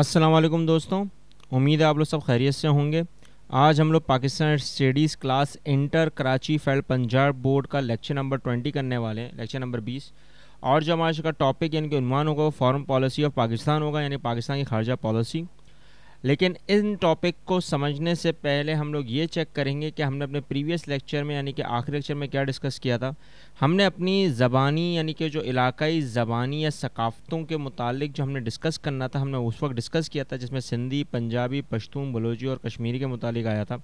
अस्सलाम वालेकुम दोस्तों उम्मीद है आप लोग सब खैरियत से होंगे आज हम लोग Pakistan studies class inter Karachi फेल पंजाब बोर्ड का लेक्चर नंबर ट्वेंटी करने वाले हैं लेक्चर नंबर बीस और जो हमारे का टॉपिक यानी कि उन्वान होगा वो फॉरन पॉलिसी ऑफ पाकिस्तान होगा यानी पाकिस्तान की खारजा पॉलिसी लेकिन इन टॉपिक को समझने से पहले हम लोग ये चेक करेंगे कि हमने अपने प्रीवियस लेक्चर में यानी कि आखिरी लेक्चर में क्या डिस्कस किया था हमने अपनी ज़बानी यानी कि जो इलाकाई ज़बानी या सकाफ़तों के मुतालिक जो हमने डिस्कस करना था हमने उस वक्त डिस्कस किया था जिसमें सिंधी पंजाबी पश्तून बलोची और कश्मीरी के मुतालिक आया था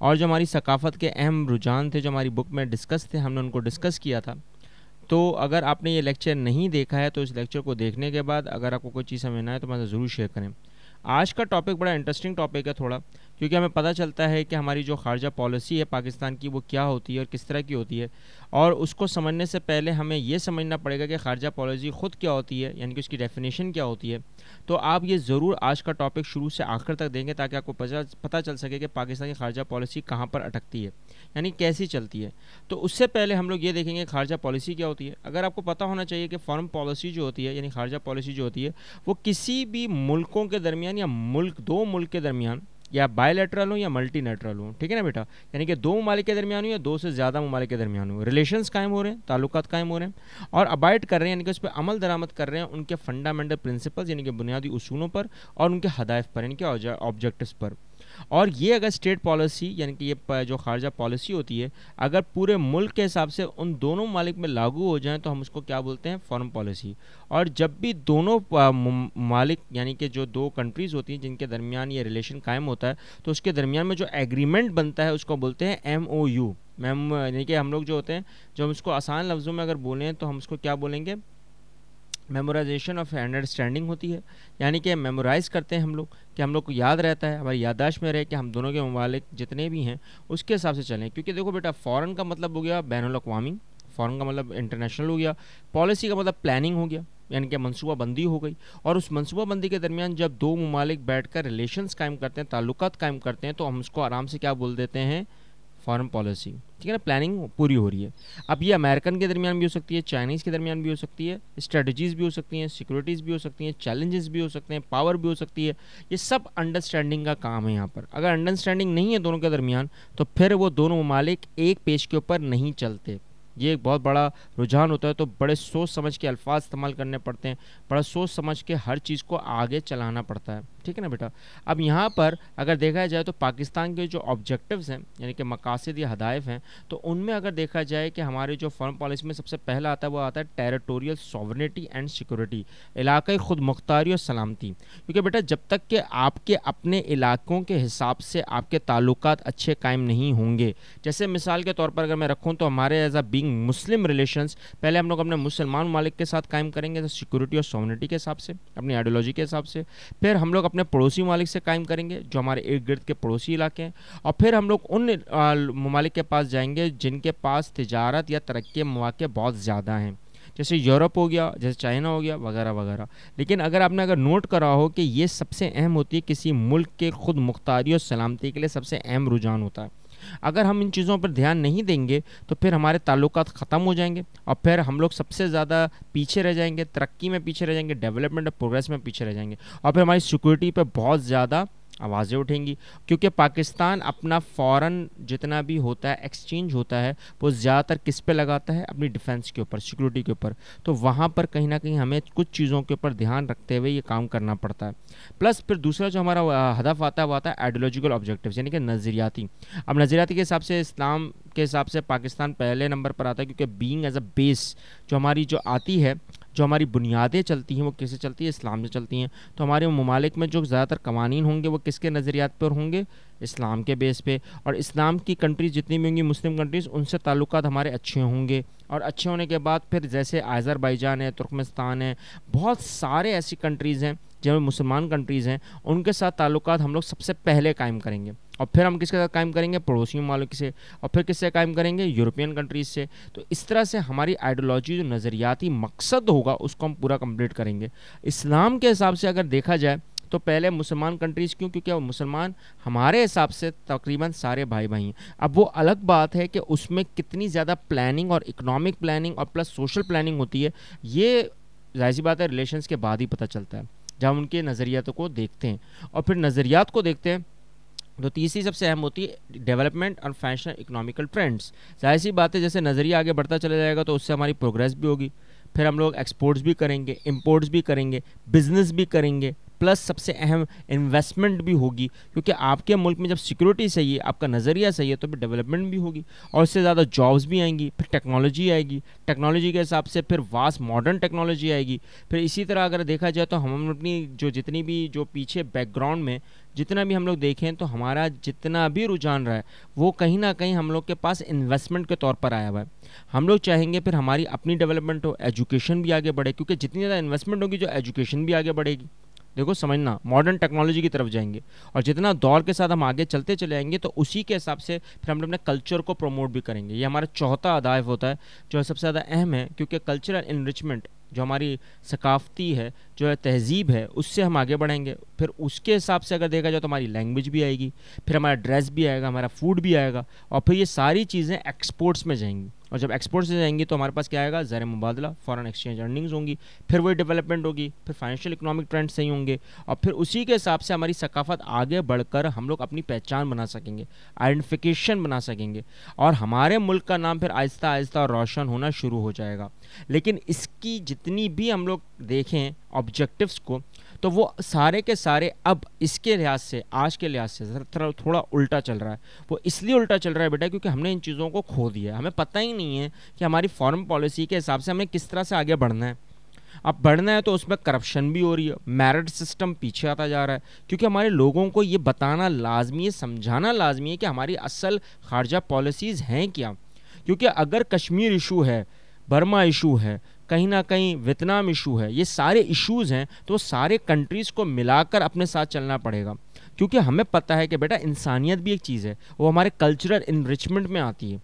और जो हमारी सकाफ़त के अहम रुझान थे जो हमारी बुक में डिस्कस थे हमने उनको डिस्कस किया था तो अगर आपने ये लेक्चर नहीं देखा है तो इस लेक्चर को देखने के बाद अगर आपको कोई चीज़ समझना है तो मैं ज़रूर शेयर करें आज का टॉपिक बड़ा इंटरेस्टिंग टॉपिक है थोड़ा क्योंकि हमें पता चलता है कि हमारी जो खारजा पॉलिसी है पाकिस्तान की वो क्या होती है और किस तरह की होती है और उसको समझने से पहले हमें यह समझना पड़ेगा कि खारजा पॉलिसी ख़ुद क्या होती है यानी कि उसकी डेफिनेशन क्या होती है तो आप ये ज़रूर आज का टॉपिक शुरू से आखिर तक देंगे ताकि आपको पता चल सके कि पाकिस्तान की खारजा पॉलिसी कहाँ पर अटकती है यानी कैसी चलती है तो उससे पहले हम लोग ये देखेंगे खारजा पॉलिसी क्या होती है अगर आपको पता होना चाहिए कि फॉरन पॉलिसी जो होती है यानी खारजा पॉलिसी जो होती है वो किसी भी मुल्कों के दरमियान या मुल्क दो मुल्क के दरमियान या बायलेटरल हो या मल्टी नेटरल हो ठीक है ना बेटा यानी कि दो ममालिक के दरमियान हूँ या दो से ज़्यादा ममालिक के दरमियान हूँ रिलेशन कायम हो रहे हैं ताल्लुक कायम हो रहे हैं और अबाइड कर रहे हैं यानी कि उस पर अमल दरामद कर रहे हैं उनके फंडामेंटल प्रिंसिपल यानी कि बुनियादी असूलों पर और उनके हदायफ पर यानी कि ऑब्जेक्टिव पर और ये अगर स्टेट पॉलिसी यानी कि ये जो खारजा पॉलिसी होती है अगर पूरे मुल्क के हिसाब से उन दोनों मालिक में लागू हो जाए तो हम उसको क्या बोलते हैं फॉरन पॉलिसी और जब भी दोनों मालिक यानी कि जो दो कंट्रीज़ होती हैं जिनके दरमियान ये रिलेशन कायम होता है तो उसके दरमियान में जो एग्रीमेंट बनता है उसको बोलते हैं एम ओ यू मैम यानी कि हम लोग जो होते हैं जो हम उसको आसान लफ्ज़ों में अगर बोलें तो हम उसको क्या बोलेंगे मेमोराइजेशन ऑफ अंडरस्टैंडिंग होती है यानी कि मेमोराइज़ करते हैं हम लोग कि हम लोग को याद रहता है हमारी याददाश्त में रहे कि हम दोनों के ममालिक जितने भी हैं उसके हिसाब से चलें क्योंकि देखो बेटा फॉरन का मतलब हो गया बैन अवी फॉरन का मतलब इंटरनेशनल हो गया पॉलिसी का मतलब प्लानिंग हो गया यानी कि मनसूबाबंदी हो गई और उस मनसूबाबंदी के दरमियान जब दो ममालिक बैठ कर रिलेशन कायम करते हैं ताल्लुक कायम करते हैं तो हम उसको आराम से क्या बोल देते हैं फॉरन पॉलिसी ठीक है ना प्लानिंग पूरी हो रही है अब ये अमेरिकन के दरमियान भी हो सकती है चाइनीज़ के दरमियान भी हो सकती है स्ट्रेटजीज़ भी हो सकती हैं सिक्योरिटीज़ भी हो सकती हैं चैलेंजेस भी हो सकते हैं पावर भी हो सकती है ये सब अंडरस्टैंडिंग का काम है यहाँ पर अगर अंडरस्टैंडिंग नहीं है दोनों के दरमियान तो फिर वो दोनों ममालिक एक पेज के ऊपर नहीं चलते ये एक बहुत बड़ा रुझान होता है तो बड़े सोच समझ के अल्फाज इस्तेमाल करने पड़ते हैं बड़ा सोच समझ के हर चीज़ को आगे चलाना पड़ता है ठीक है ना बेटा अब यहाँ पर अगर देखा जाए तो पाकिस्तान के जो ऑब्जेक्टिव्स हैं यानी कि मकासद या हदायफ हैं तो उनमें अगर देखा जाए कि हमारे जो फॉरन पॉलिसी में सबसे पहला आता है वो आता है टेरिटोरियल सॉवरनिटी एंड सिक्योरिटी इलाकई खुद मुख्तारी और सलामती क्योंकि बेटा जब तक कि आपके अपने इलाकों के हिसाब से आपके ताल्लुक अच्छे कायम नहीं होंगे जैसे मिसाल के तौर पर अगर मैं रखूँ तो हमारे as a being Muslim relation पहले हम लोग अपने मुसलमान मालिक के साथ कायम करेंगे सिक्योरिटी तो और सॉवरेनिटी के हिसाब से अपनी आइडियोलॉजी के हिसाब से फिर हम लोग अपने पड़ोसी ममालिक से कायम करेंगे जो हमारे इर्द गिर्द के पड़ोसी इलाके हैं और फिर हम लोग उन ममालिक के पास जाएंगे जिनके पास तजारत या तरक्की मौके बहुत ज़्यादा हैं जैसे यूरोप हो गया जैसे चाइना हो गया वगैरह वगैरह लेकिन अगर आपने अगर नोट करा हो कि ये सबसे अहम होती है किसी मुल्क के खुद मुख्तारी और सलामती के लिए सबसे अहम रुझान होता है अगर हम इन चीज़ों पर ध्यान नहीं देंगे तो फिर हमारे ताल्लुक ख़त्म हो जाएंगे और फिर हम लोग सबसे ज़्यादा पीछे रह जाएंगे तरक्की में पीछे रह जाएंगे डेवलपमेंट और प्रोग्रेस में पीछे रह जाएंगे और फिर हमारी सिक्योरिटी पर बहुत ज़्यादा आवाज़ें उठेंगी क्योंकि पाकिस्तान अपना फॉरेन जितना भी होता है एक्सचेंज होता है वो ज़्यादातर किस पे लगाता है अपनी डिफेंस के ऊपर सिक्योरिटी के ऊपर तो वहाँ पर कहीं ना कहीं हमें कुछ चीज़ों के ऊपर ध्यान रखते हुए ये काम करना पड़ता है प्लस फिर दूसरा जो हमारा हदफ आता है वो आता है आइडियोलॉजिकल ऑब्जेक्टिव यानी कि नज़रियाती अब नज़रियाती के हिसाब से इस्लाम के हिसाब से पाकिस्तान पहले नंबर पर आता है क्योंकि बींग एज अ बेस जो हमारी जो आती है जो हमारी बुनियादें चलती हैं वो किससे चलती है इस्लाम से चलती हैं तो हमारे ममालिक में जो ज़्यादातर कवानीन होंगे वो किसके नज़रियात पर होंगे इस्लाम के बेस पे और इस्लाम की कंट्रीज़ जितनी भी होंगी मुस्लिम कंट्रीज़ उनसे ताल्लुक हमारे अच्छे होंगे और अच्छे होने के बाद फिर जैसे आज़रबाईजान है तुर्कमिस्तान है बहुत सारे ऐसी कंट्रीज़ हैं जो मुसलमान कंट्रीज़ हैं उनके साथ ताल्लुक हम लोग सबसे पहले कायम करेंगे और फिर हम किसके साथ कायम करेंगे पड़ोसियों मालिक से और फिर किससे कायम करेंगे यूरोपियन कंट्रीज़ से तो इस तरह से हमारी आइडियोलॉजी जो नज़रियाती मकसद होगा उसको हम पूरा कम्प्लीट करेंगे इस्लाम के हिसाब से अगर देखा जाए तो पहले मुसलमान कंट्रीज़ क्यों क्योंकि मुसलमान हमारे हिसाब से तकरीबन सारे भाई भाई हैं अब वो अलग बात है कि उसमें कितनी ज़्यादा प्लानिंग और इकोनॉमिक प्लानिंग और प्लस सोशल प्लानिंग होती है ये जाहिर सी बात है रिलेशंस के बाद ही पता चलता है जहाँ उनके नज़रियातों को देखते हैं और फिर नज़रियात को देखते हैं तो तीसरी सबसे अहम होती है डेवलपमेंट और फैशन इकोनॉमिकल ट्रेंड्स जाहिर सी बात है जैसे नज़रिया आगे बढ़ता चला जाएगा तो उससे हमारी प्रोग्रेस भी होगी फिर हम लोग एक्सपोर्ट्स भी करेंगे इंपोर्ट्स भी करेंगे बिजनेस भी करेंगे प्लस सबसे अहम इन्वेस्टमेंट भी होगी क्योंकि आपके मुल्क में जब सिक्योरिटी सही है आपका नज़रिया सही है तो फिर डेवलपमेंट भी होगी और उससे ज़्यादा जॉब्स भी आएंगी फिर टेक्नोलॉजी आएगी टेक्नोलॉजी के हिसाब से फिर वास मॉडर्न टेक्नोलॉजी आएगी फिर इसी तरह अगर देखा जाए तो हम अपनी जो जितनी भी जो पीछे बैकग्राउंड में जितना भी हम लोग देखें तो हमारा जितना भी रुझान रहा है वो कहीं ना कहीं हम लोग के पास इन्वेस्टमेंट के तौर पर आया हुआ है हम लोग चाहेंगे फिर हमारी अपनी डेवलपमेंट हो एजुकेशन भी आगे बढ़े क्योंकि जितनी ज़्यादा इन्वेस्टमेंट होगी जो एजुकेशन भी आगे बढ़ेगी देखो समझना मॉडर्न टेक्नोलॉजी की तरफ जाएंगे और जितना दौर के साथ हम आगे चलते चले जाएंगे तो उसी के हिसाब से फिर हम अपने कल्चर को प्रमोट भी करेंगे ये हमारा चौथा अदायव होता है जो सबसे ज़्यादा अहम है क्योंकि कल्चरल इनरिचमेंट जो हमारी सकाफती है जो है तहजीब है उससे हम आगे बढ़ेंगे फिर उसके हिसाब से अगर देखा जाए तो हमारी लैंग्वेज भी आएगी फिर हमारा ड्रेस भी आएगा हमारा फूड भी आएगा और फिर ये सारी चीज़ें एक्सपोर्ट्स में जाएंगी और जब एक्सपोर्ट से जाएंगी तो हमारे पास क्या आएगा ज़र मुबादला फॉरेन एक्सचेंज अर्निंग्स होंगी फिर वही डेवलपमेंट होगी फिर फाइनेंशियल इकोनॉमिक ट्रेंड सही होंगे और फिर उसी के हिसाब से हमारी सकाफत आगे बढ़कर हम लोग अपनी पहचान बना सकेंगे आइडेंटिफिकेशन बना सकेंगे और हमारे मुल्क का नाम फिर आहिस्ता आहिस्ता रोशन होना शुरू हो जाएगा लेकिन इसकी जितनी भी हम लोग देखें ऑब्जेक्टिव्स को तो वो सारे के सारे अब इसके लिहाज से आज के लिहाज से थोड़ा उल्टा चल रहा है वो इसलिए उल्टा चल रहा है बेटा क्योंकि हमने इन चीज़ों को खो दिया हमें पता ही नहीं है कि हमारी फ़ॉरन पॉलिसी के हिसाब से हमें किस तरह से आगे बढ़ना है अब बढ़ना है तो उसमें करप्शन भी हो रही है मैरिट सिस्टम पीछे आता जा रहा है क्योंकि हमारे लोगों को ये बताना लाजमी है समझाना लाजमी है कि हमारी असल खारजा पॉलिसीज़ हैं क्या क्योंकि अगर कश्मीर इशू है बर्मा इशू है कहीं ना कहीं वियतनाम इशू है ये सारे इश्यूज़ हैं तो सारे कंट्रीज़ को मिलाकर अपने साथ चलना पड़ेगा क्योंकि हमें पता है कि बेटा इंसानियत भी एक चीज़ है वो हमारे कल्चरल इनरिचमेंट में आती है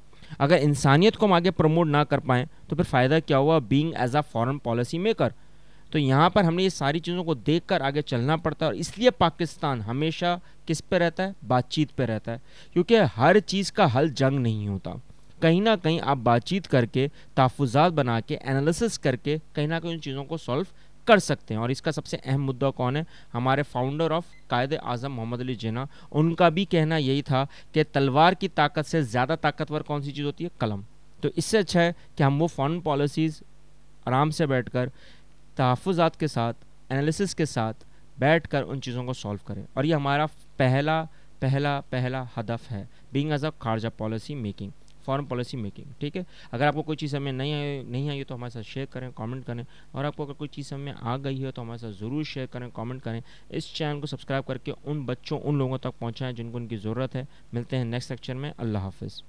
अगर इंसानियत को हम आगे प्रमोट ना कर पाएँ तो फिर फ़ायदा क्या हुआ being as a foreign policy maker तो यहाँ पर हमने ये सारी चीज़ों को देख कर आगे चलना पड़ता है और इसलिए पाकिस्तान हमेशा किस पर रहता है बातचीत पर रहता है क्योंकि हर चीज़ का हल जंग नहीं होता कहीं ना कहीं आप बातचीत करके तहफात बना के एनालिसिस करके कहीं ना कहीं उन चीज़ों को सॉल्व कर सकते हैं और इसका सबसे अहम मुद्दा कौन है हमारे फाउंडर ऑफ कायद आज़म मोहम्मद अली जिना उनका भी कहना यही था कि तलवार की ताकत से ज़्यादा ताकतवर कौन सी चीज़ होती है कलम तो इससे अच्छा है कि हम वो फॉरन पॉलिसीज़ आराम से बैठ कर तहफ़ात के साथ एनालिसिस के साथ बैठ कर उन चीज़ों को सॉल्व करें और ये हमारा पहला पहला पहला हदफ है बींग एज अ खारजा policy making foreign policy making ठीक है अगर आपको कोई चीज़ हमें नहीं आई नहीं आई तो हमारे साथ शेयर करें कमेंट करें और आपको अगर कोई चीज़ हमें आ गई है तो हमारे साथ ज़रूर शेयर करें कमेंट करें इस चैनल को सब्सक्राइब करके उन बच्चों उन लोगों तक पहुँचाएँ जिनको उनकी ज़रूरत है मिलते हैं नेक्स्ट लेक्चर में अल्लाह हाफिज़